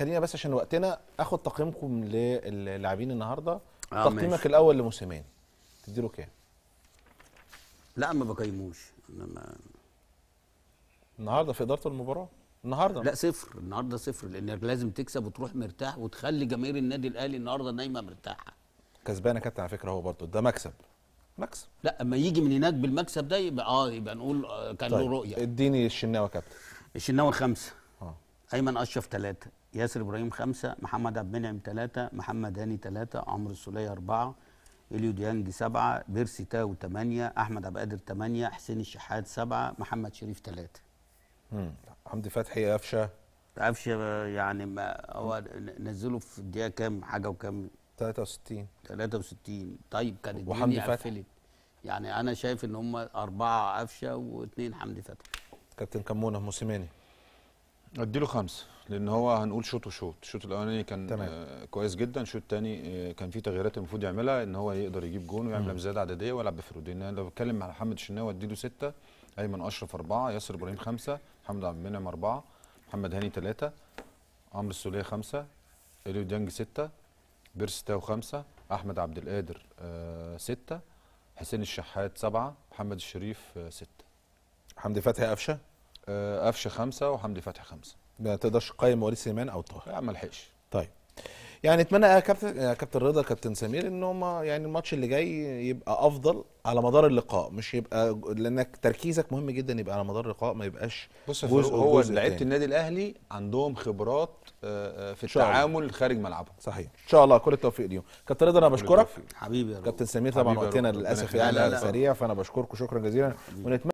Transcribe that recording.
خلينا بس عشان وقتنا اخد تقييمكم للاعبين النهارده آه تقييمك الاول لموسيماني تديله كام؟ لا ما بقيموش انا ما النهارده في اداره المباراه النهارده لا صفر النهارده صفر لانك لازم تكسب وتروح مرتاح وتخلي جماهير النادي الاهلي النهارده نايمه مرتاحه كسبانه كابتن على فكره هو برضه ده مكسب مكسب لا اما يجي من هناك بالمكسب ده يبقى اه يبقى نقول آه، كان له طيب. رؤيه اديني الشناوي يا كابتن الشناوي خمسه ايمن اشرف ثلاثه ياسر ابراهيم خمسه محمد عبد المنعم ثلاثه محمد هاني ثلاثه عمرو السوليه اربعه اليو ديانج سبعه بيرسي تاو ثمانيه احمد عبد القادر ثمانيه حسين الشحات سبعه محمد شريف ثلاثه حمدي فتحي قفشه قفشه يعني ما هو نزله في الدقيقه كام حاجه وكام 63 63 طيب كانت وحمدي فتحي يعني انا شايف ان هم اربعه قفشه واثنين حمدي فتحي كابتن كمونه موسيماني اديله خمسه لان هو هنقول شوط وشوط الشوط الاولاني كان تمام. آه، كويس جدا الشوط الثاني آه، كان فيه تغييرات المفروض يعملها ان هو يقدر يجيب جون ويعمل زيادة عدديه ويلعب بفرودي انا يعني لو بتكلم مع محمد الشناوي اديله سته ايمن اشرف اربعه ياسر ابراهيم خمسه محمد عبد المنعم اربعه محمد هاني ثلاثه عمرو السوليه خمسه اليو ديانج سته بيرس تاو خمسه احمد عبد القادر آه، سته حسين الشحات سبعه محمد الشريف سته حمدي فتحي قفشه آه، قفشه خمسه وحمدي فتحي خمسه ما تقدرش تقيم وليد سليمان او طه لا ما لحقش طيب يعني اتمنى يا كابتن يا كابتن رضا كابتن سمير ان هم يعني الماتش اللي جاي يبقى افضل على مدار اللقاء مش يبقى لانك تركيزك مهم جدا يبقى على مدار اللقاء ما يبقاش بص جزء هو لعيبه النادي الاهلي عندهم خبرات آه، آه، في التعامل خارج ملعبهم صحيح ان شاء الله كل التوفيق ليهم كابتن رضا انا بشكرك حبيبي يا رب كابتن سمير طبعا وقتنا للاسف يعني سريع فانا بشكركم شكرا جزيلا ونتمنى